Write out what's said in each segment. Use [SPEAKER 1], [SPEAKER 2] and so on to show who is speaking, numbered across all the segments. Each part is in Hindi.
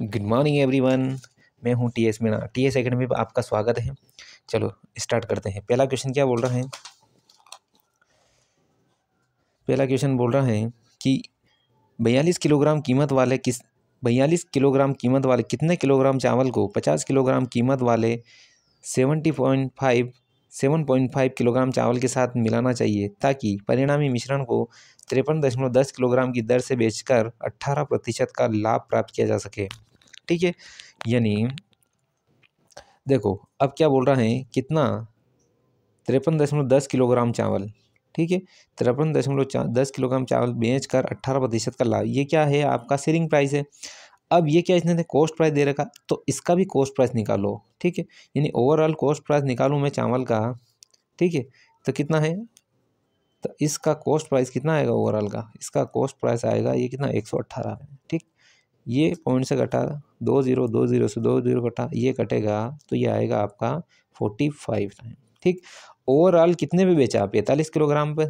[SPEAKER 1] गुड मॉर्निंग एवरीवन मैं हूं T S Meena T S academy पर आपका स्वागत है चलो स्टार्ट करते हैं पहला क्वेश्चन क्या बोल रहा है पहला क्वेश्चन बोल रहा है कि बयालीस किलोग्राम कीमत वाले किस बयालीस किलोग्राम कीमत वाले कितने किलोग्राम चावल को पचास किलोग्राम कीमत वाले seventy point five seven point five kilogram चावल के साथ मिलाना चाहिए ताकि परिणामी मिश्रण को तिरपन दशमलव दस किलोग्राम की दर से बेचकर अट्ठारह प्रतिशत का लाभ प्राप्त किया जा सके ठीक है यानी देखो अब क्या बोल रहा है कितना तिरपन दशमलव दस किलोग्राम चावल ठीक है तिरपन दशमलव दस किलोग्राम चावल बेच कर अट्ठारह प्रतिशत का लाभ ये क्या है आपका सेलिंग प्राइस है अब ये क्या इसने कॉस्ट प्राइस दे रखा तो इसका भी कॉस्ट प्राइस निकालो ठीक है यानी ओवरऑल कॉस्ट प्राइस निकालूँ मैं चावल का ठीक है तो कितना है तो इसका कॉस्ट प्राइस कितना आएगा ओवरऑल का इसका कॉस्ट प्राइस आएगा ये कितना एक सौ अट्ठारह ठीक ये पॉइंट से घटा दो ज़ीरो दो ज़ीरो से दो ज़ीरो घटा ये कटेगा तो ये आएगा आपका फोर्टी फाइव टाइम ठीक ओवरऑल कितने पे बेचा पैंतालीस किलोग्राम पे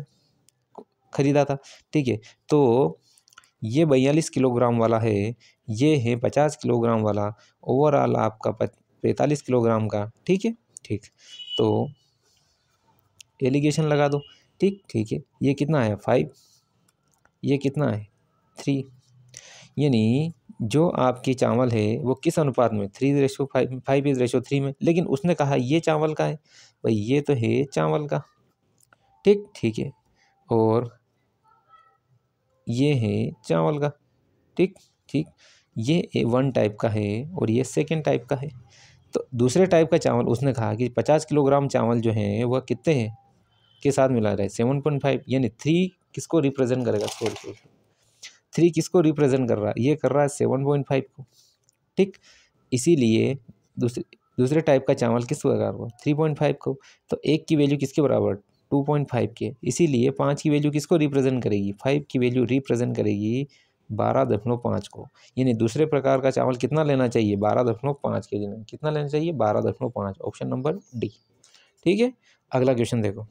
[SPEAKER 1] ख़रीदा था ठीक है तो ये बयालीस किलोग्राम वाला है ये है पचास किलोग्राम वाला ओवरऑल आपका पैंतालीस किलोग्राम का ठीक है ठीक तो एलिगेशन लगा दो ठीक ठीक है ये कितना है फाइव ये कितना है थ्री यानी जो आपकी चावल है वो किस अनुपात में three ratio five five is ratio three में लेकिन उसने कहा ये चावल का है भाई ये तो है चावल का ठीक ठीक है और ये है चावल का ठीक ठीक ये वन टाइप का है और ये सेकेंड टाइप का है तो दूसरे टाइप का चावल उसने कहा कि पचास किलोग्राम चावल जो हैं वह कितने हैं के साथ मिला रहा है सेवन पॉइंट फाइव यानी थ्री किसको रिप्रेजेंट करेगा फोर को थ्री किसको रिप्रेजेंट कर रहा है ये कर रहा है सेवन पॉइंट फाइव को ठीक इसीलिए दूसरे दूसरे टाइप का चावल किस प्रकार को थ्री पॉइंट फाइव को तो एक की वैल्यू किसके बराबर टू पॉइंट फाइव के इसीलिए पाँच की वैल्यू किसको रिप्रेजेंट करेगी फाइव की वैल्यू रिप्रेजेंट करेगी बारह दशमलव पाँच को यानी दूसरे प्रकार का चावल कितना लेना चाहिए बारह दशमलव पाँच के लिए कितना लेना चाहिए बारह दशमलव पाँच ऑप्शन नंबर डी ठीक है अगला क्वेश्चन देखो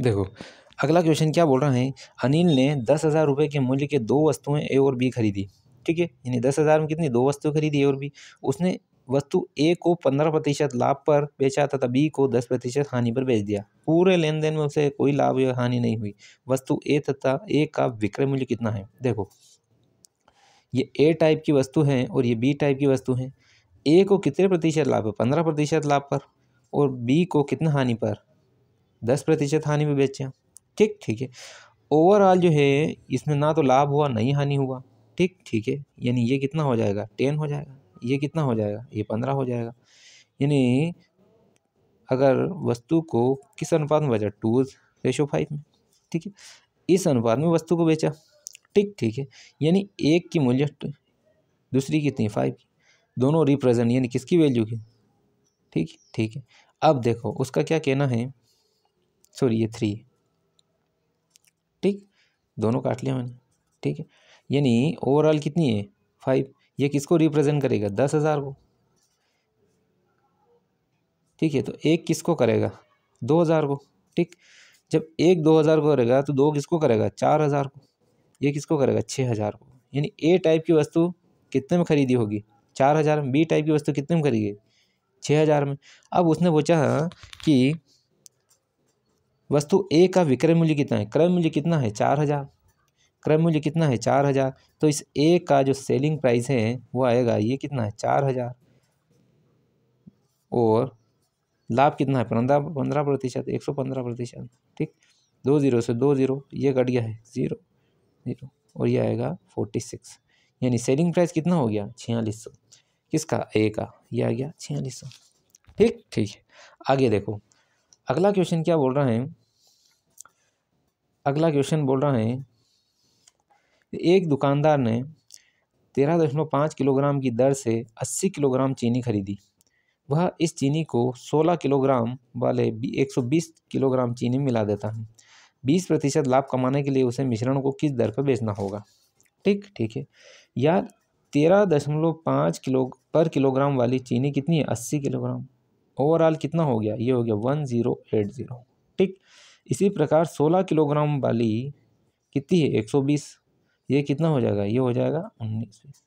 [SPEAKER 1] देखो अगला क्वेश्चन क्या बोल रहा है अनिल ने दस हज़ार रुपये के मूल्य के दो वस्तुएं ए और बी खरीदी ठीक है यानी दस हज़ार में कितनी दो वस्तु खरीदी ए और बी उसने वस्तु ए को पंद्रह प्रतिशत लाभ पर बेचा तथा बी को दस प्रतिशत हानि पर बेच दिया पूरे लेन देन में उसे कोई लाभ या हानि नहीं हुई वस्तु ए तथा ए का विक्रय मूल्य कितना है देखो ये ए टाइप की वस्तु है और ये बी टाइप की वस्तु है ए को कितने प्रतिशत लाभ है पंद्रह प्रतिशत लाभ पर और बी को कितना हानि पर दस प्रतिशत हानि में बेचें ठीक ठीक है ओवरऑल जो है इसमें ना तो लाभ हुआ ना ही हानि हुआ ठीक ठीक है यानी ये कितना हो जाएगा टेन हो जाएगा ये कितना हो जाएगा ये पंद्रह हो जाएगा यानी अगर वस्तु को किस अनुपात में बेचा टू रेशो फाइव में ठीक है इस अनुपात में वस्तु को बेचा ठीक ठीक है यानी एक की मूल्य दूसरी कितनी फाइव की दोनों रिप्रेजेंट यानी किसकी वैल्यू की ठीक ठीक है अब देखो उसका क्या कहना है सॉरी ये थ्री ठीक दोनों काट लिया मैंने ठीक है यानी ओवरऑल कितनी है फाइव ये किसको रिप्रेजेंट करेगा दस हज़ार को ठीक है तो एक किसको करेगा दो हज़ार को ठीक जब एक दो हज़ार को करेगा तो दो किसको करेगा चार हज़ार को ये किसको करेगा छः हज़ार को यानी ए टाइप की वस्तु कितने में खरीदी होगी चार हज़ार में बी टाइप की वस्तु कितने में खरीदी छः हज़ार में अब उसने पूछा कि वस्तु ए का विक्रय मूल्य कितना है क्रय मूल्य कितना है चार हज़ार क्रय मूल्य कितना है चार हज़ार तो इस ए का जो सेलिंग प्राइस है वो आएगा ये कितना है चार हज़ार और लाभ कितना है पंद्रह पंद्रह प्रतिशत एक सौ पंद्रह प्रतिशत ठीक दो ज़ीरो से दो ज़ीरो ये कट गया है ज़ीरो ज़ीरो और ये आएगा फोर्टी सिक्स यानी सेलिंग प्राइस कितना हो गया छियालीस सौ किसका ए का ये आ गया छियालीस सौ ठीक ठीक है आगे देखो अगला क्वेश्चन क्या बोल रहा है अगला क्वेश्चन बोल रहा है एक दुकानदार ने तेरह दशमलव पाँच किलोग्राम की दर से अस्सी किलोग्राम चीनी खरीदी वह इस चीनी को सोलह किलोग्राम वाले एक सौ बीस किलोग्राम चीनी मिला देता है बीस प्रतिशत लाभ कमाने के लिए उसे मिश्रण को किस दर पर बेचना होगा ठीक ठीक है या तेरह दशमलव पाँच किलो पर किलोग्राम वाली चीनी कितनी है अस्सी किलोग्राम ओवरऑल कितना हो गया ये हो गया वन ज़ीरो एट ज़ीरो ठीक इसी प्रकार सोलह किलोग्राम वाली कितनी है एक सौ बीस ये कितना हो जाएगा ये हो जाएगा उन्नीस बीस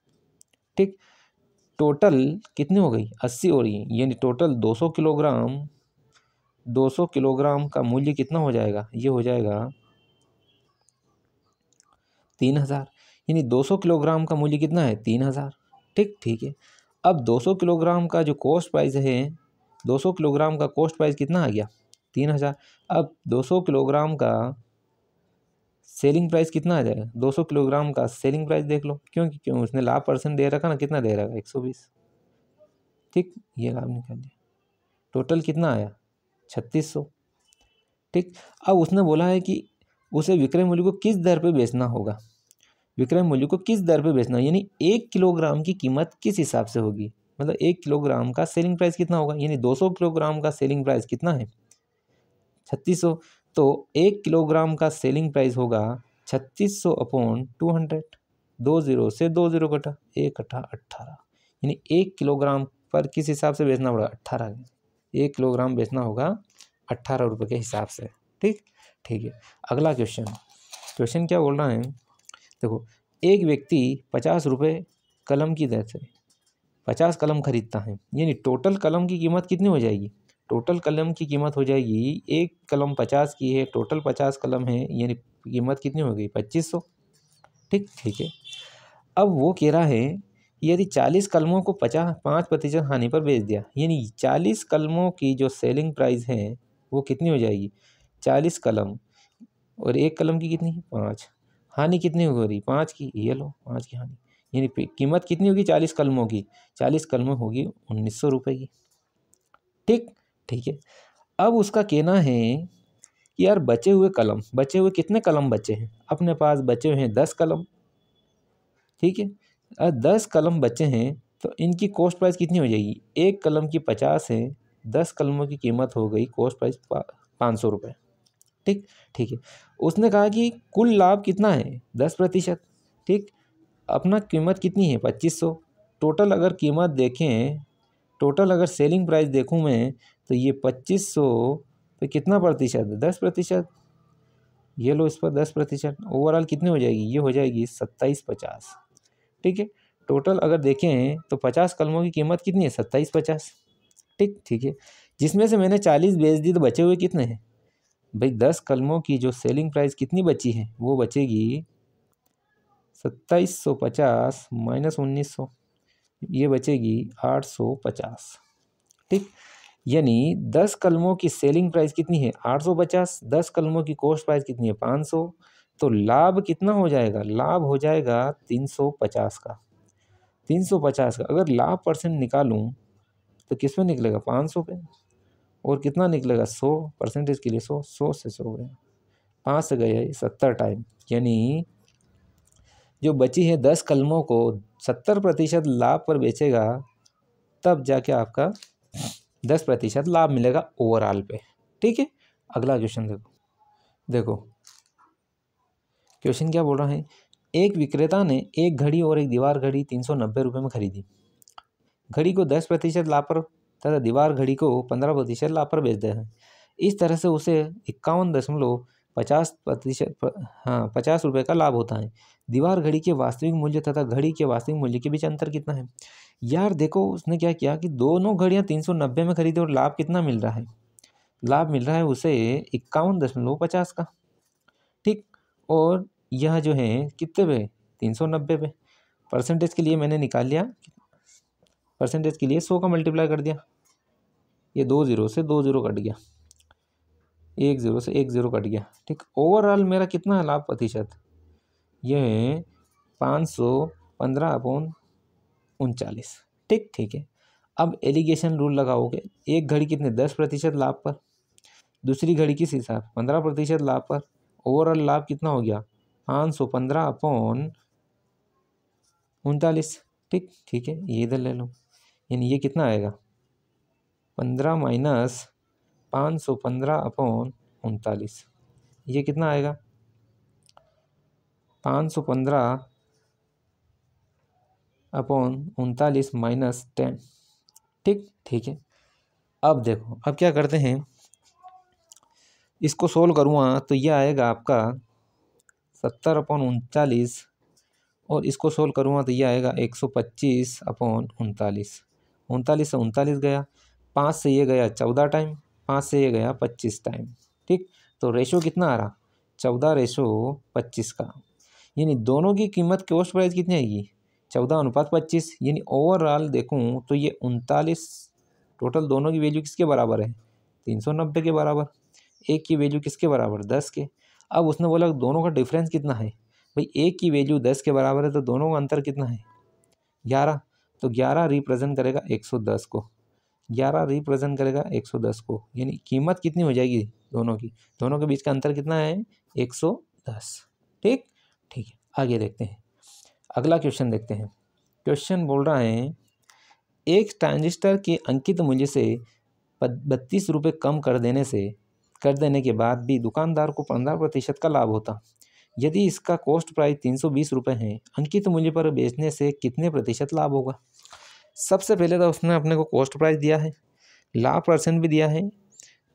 [SPEAKER 1] ठीक टोटल कितनी हो गई अस्सी हो रही है यानी टोटल दो सौ किलोग्राम दो सौ किलोग्राम का मूल्य कितना हो जाएगा ये हो जाएगा तीन हज़ार यानी दो सौ किलोग्राम का मूल्य कितना है तीन हज़ार ठीक ठीक है अब दो सौ किलोग्राम का जो कॉस्ट प्राइस है दो सौ किलोग्राम का कॉस्ट प्राइस कितना आ गया तीन हज़ार अब दो सौ किलोग्राम का सेलिंग प्राइस कितना आ जाएगा दो सौ किलोग्राम का सेलिंग प्राइस देख लो क्यों क्यों उसने लाभ परसेंट दे रखा ना कितना दे रखा एक सौ बीस ठीक ये लाभ निकाल लिया टोटल कितना आया छत्तीस सौ ठीक अब उसने बोला है कि उसे विक्रय मूल्य को किस दर पर बेचना होगा विक्रय मूल्य को किस दर पर बेचना यानी एक किलोग्राम की कीमत किस हिसाब से होगी मतलब एक किलोग्राम का सेलिंग प्राइस कितना होगा यानी दो सौ किलोग्राम का सेलिंग प्राइस कितना है छत्तीस सौ तो एक किलोग्राम का सेलिंग प्राइस होगा छत्तीस सौ अपॉन टू हंड्रेड दो ज़ीरो से दो ज़ीरो कटा एक अट्ठा अट्ठारह यानी एक किलोग्राम पर किस हिसाब से बेचना पड़ेगा अट्ठारह एक किलोग्राम बेचना होगा अट्ठारह रुपये के हिसाब से ठीक ठीक है अगला क्वेश्चन क्वेश्चन क्या बोल रहा है देखो एक व्यक्ति पचास रुपये कलम की दर से पचास कलम खरीदता है यानी टोटल कलम की कीमत कितनी हो जाएगी टोटल कलम की कीमत हो जाएगी एक कलम पचास की है टोटल पचास कलम है यानी कीमत कितनी हो गई पच्चीस सौ ठीक ठीक है अब वो कह रहा है यदि चालीस कलमों को पचास पाँच प्रतिशत हानि पर बेच दिया यानी चालीस कलमों की जो सेलिंग प्राइस है वो कितनी हो जाएगी चालीस कलम और एक कलम की कितनी पाँच हानि कितनी हो रही पाँच की ये लो पाँच की हानि यानी कीमत कितनी होगी चालीस कलमों की चालीस कलमों होगी उन्नीस सौ रुपये की ठीक ठीक है अब उसका कहना है कि यार बचे हुए कलम बचे हुए कितने कलम बचे हैं अपने पास बचे हुए हैं दस कलम ठीक है अगर दस कलम बचे हैं तो इनकी कॉस्ट प्राइस कितनी हो जाएगी एक कलम की पचास है दस कलमों की कीमत हो गई कॉस्ट प्राइस पाँच सौ रुपये ठीक ठीक है उसने कहा कि कुल लाभ कितना है दस प्रतिशत ठीक अपना कीमत कितनी है पच्चीस सौ टोटल अगर कीमत देखें टोटल अगर सेलिंग प्राइस देखूँ मैं तो ये पच्चीस सौ पे तो कितना प्रतिशत है दस प्रतिशत ये लो इस पर दस प्रतिशत ओवरऑल कितनी हो जाएगी ये हो जाएगी सत्ताईस पचास ठीक है टोटल अगर देखें तो पचास कलमों की कीमत कितनी है सत्ताईस पचास ठीक ठीक है जिसमें से मैंने चालीस बेच दी तो बचे हुए कितने हैं भाई दस कलमों की जो सेलिंग प्राइस कितनी बची है वो बचेगी सत्ताईस सौ पचास माइनस उन्नीस सौ ये बचेगी आठ सौ पचास ठीक यानी दस कलमों की सेलिंग प्राइस कितनी है आठ सौ पचास दस कलमों की कोस्ट प्राइस कितनी है पाँच सौ तो लाभ कितना हो जाएगा लाभ हो जाएगा तीन सौ पचास का तीन सौ पचास का अगर लाभ परसेंट निकालूँ तो किस में निकलेगा पाँच सौ पे और कितना निकलेगा सौ परसेंटेज के लिए सौ सौ से सौ गया पाँच से गया सत्तर टाइम यानी जो बची है दस कलमों को सत्तर प्रतिशत लाभ पर बेचेगा तब जाके आपका दस प्रतिशत लाभ मिलेगा ओवरऑल पे ठीक है अगला क्वेश्चन देखो देखो क्वेश्चन क्या बोल रहा है एक विक्रेता ने एक घड़ी और एक दीवार घड़ी तीन सौ नब्बे रुपये में खरीदी घड़ी को दस प्रतिशत लाभ पर तथा दीवार घड़ी को पंद्रह प्रतिशत लाभ पर बेच दिया है इस तरह से उसे इक्यावन दशमलव पचास प्रतिशत हाँ पचास रुपये का लाभ होता है दीवार घड़ी के वास्तविक मूल्य तथा घड़ी के वास्तविक मूल्य के बीच अंतर कितना है यार देखो उसने क्या किया कि दोनों घड़ियाँ तीन सौ नब्बे में खरीदी और लाभ कितना मिल रहा है लाभ मिल रहा है उसे इक्यावन दशमलव पचास का ठीक और यह जो है कितने पे तीन सौ नब्बे पे परसेंटेज के लिए मैंने निकाल लिया परसेंटेज के लिए सौ का मल्टीप्लाई कर दिया ये दो ज़ीरो से दो ज़ीरो कट गया एक ज़ीरो से एक ज़ीरो कट गया ठीक ओवरऑल मेरा कितना है लाभ प्रतिशत ये है पाँच सौ पंद्रह अपॉन उनचालीस ठीक ठीक है अब एलिगेशन रूल लगाओगे एक घड़ी कितने दस प्रतिशत लाभ पर दूसरी घड़ी किस हिसाब पंद्रह प्रतिशत लाभ पर ओवरऑल लाभ कितना हो गया पाँच सौ पंद्रह अपॉन उनतालीस ठीक ठीक है ये इधर ले लो यानी ये कितना आएगा पंद्रह माइनस पाँच सौ पंद्रह अपॉन उनतालीस ये कितना आएगा पाँच सौ पंद्रह अपॉन उनतालीस माइनस टेन ठीक ठीक है अब देखो अब क्या करते हैं इसको सोल्व करूँगा हाँ, तो यह आएगा आपका सत्तर अपॉन उनतालीस और इसको सोल्व करूँगा हाँ, तो यह आएगा एक सौ पच्चीस अपॉन उनतालीस उनतालीस से उनतालीस गया पाँच से ये गया चौदह टाइम पाँच से ये गया पच्चीस टाइम ठीक तो रेशो कितना आ रहा चौदह रेशो पच्चीस का यानी दोनों की कीमत कॉस्ट प्राइस कितनी आएगी चौदह अनुपात पच्चीस यानी ओवरऑल देखूँ तो ये उनतालीस टोटल दोनों की वैल्यू किसके बराबर है तीन सौ नब्बे के बराबर एक की वैल्यू किसके बराबर दस के अब उसने बोला दोनों का डिफरेंस कितना है भाई एक की वैल्यू दस के बराबर है तो दोनों का अंतर कितना है ग्यारह तो ग्यारह रिप्रेजेंट करेगा एक सौ दस को ग्यारह रिप्रेजेंट करेगा एक सौ दस को यानी कीमत कितनी हो जाएगी दोनों की दोनों के बीच का अंतर कितना है एक सौ दस ठीक ठीक है आगे देखते हैं अगला क्वेश्चन देखते हैं क्वेश्चन बोल रहा है एक ट्रांजिस्टर के अंकित मूल्य से बत्तीस रुपये कम कर देने से कर देने के बाद भी दुकानदार को पंद्रह प्रतिशत का लाभ होता यदि इसका कॉस्ट प्राइस तीन सौ बीस रुपये है अंकित मूल्य पर बेचने से कितने प्रतिशत लाभ होगा सबसे पहले तो उसने अपने को कॉस्ट प्राइस दिया है लाभ परसेंट भी दिया है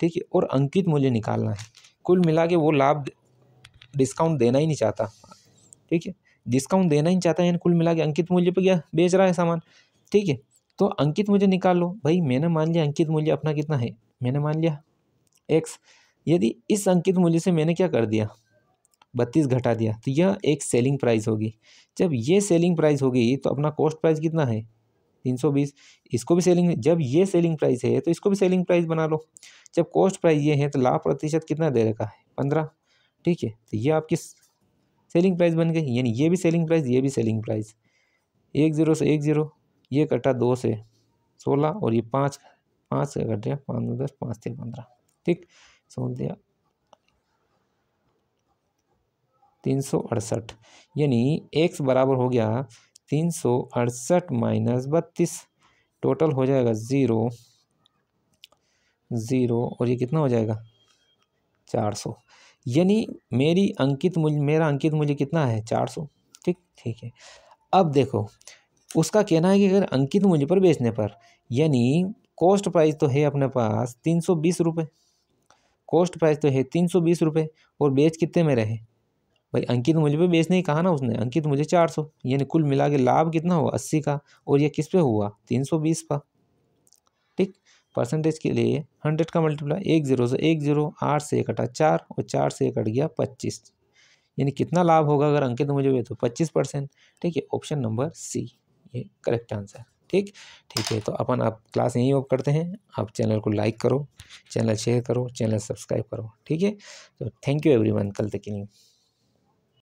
[SPEAKER 1] ठीक है और अंकित मूल्य निकालना है कुल मिला के वो लाभ डिस्काउंट देना ही नहीं चाहता ठीक है डिस्काउंट देना ही नहीं चाहता यानी कुल मिला के अंकित मूल्य पर क्या बेच रहा है सामान ठीक है तो अंकित मूल्य निकाल लो भाई मैंने मान लिया अंकित मूल्य अपना कितना है मैंने मान लिया एक्स यदि इस अंकित मूल्य से मैंने क्या कर दिया बत्तीस घटा दिया तो यह एक सेलिंग प्राइस होगी जब ये सेलिंग प्राइस होगी तो अपना कॉस्ट प्राइस कितना है तीन सौ बीस इसको भी सेलिंग जब ये सेलिंग प्राइस है तो इसको भी सेलिंग प्राइस बना लो जब कॉस्ट प्राइस ये है तो लाभ प्रतिशत कितना दे रखा है पंद्रह ठीक है तो ये आपकी सेलिंग प्राइस बन गई यानी ये भी सेलिंग प्राइस ये भी सेलिंग प्राइस एक ज़ीरो से एक ज़ीरो ये कटा दो से सोलह और ये पाँच पाँच से कट गया पाँच दो दस पाँच तीन पंद्रह ठीक सौ दिया तीन सौ अड़सठ यानी एक्स बराबर हो गया तीन सौ अड़सठ माइनस बत्तीस टोटल हो जाएगा ज़ीरो ज़ीरो और ये कितना हो जाएगा चार सौ यानी मेरी अंकित मूल्य मेरा अंकित मूल्य कितना है चार सौ ठीक ठीक है अब देखो उसका कहना है कि अगर अंकित मूल्य पर बेचने पर यानी कॉस्ट प्राइस तो है अपने पास तीन सौ बीस रुपये कॉस्ट प्राइस तो है तीन सौ बीस रुपये और बेच कितने में रहे भाई अंकित मुझे पे बेचने ही कहा ना उसने अंकित मुझे चार सौ यानी कुल मिला के लाभ कितना हुआ अस्सी का और यह किस पे हुआ तीन सौ बीस का ठीक परसेंटेज के लिए हंड्रेड का मल्टीप्लाई एक जीरो से एक जीरो आठ से एक हटा चार और चार से एक हट गया पच्चीस यानी कितना लाभ होगा अगर अंकित मुझे हुए तो पच्चीस परसेंट ठीक है ऑप्शन नंबर सी ये करेक्ट आंसर ठीक ठीक है तो अपन आप क्लास यहीं ऑफ करते हैं आप चैनल को लाइक करो चैनल शेयर करो चैनल सब्सक्राइब करो ठीक है तो थैंक यू एवरीवन कल तक के लिए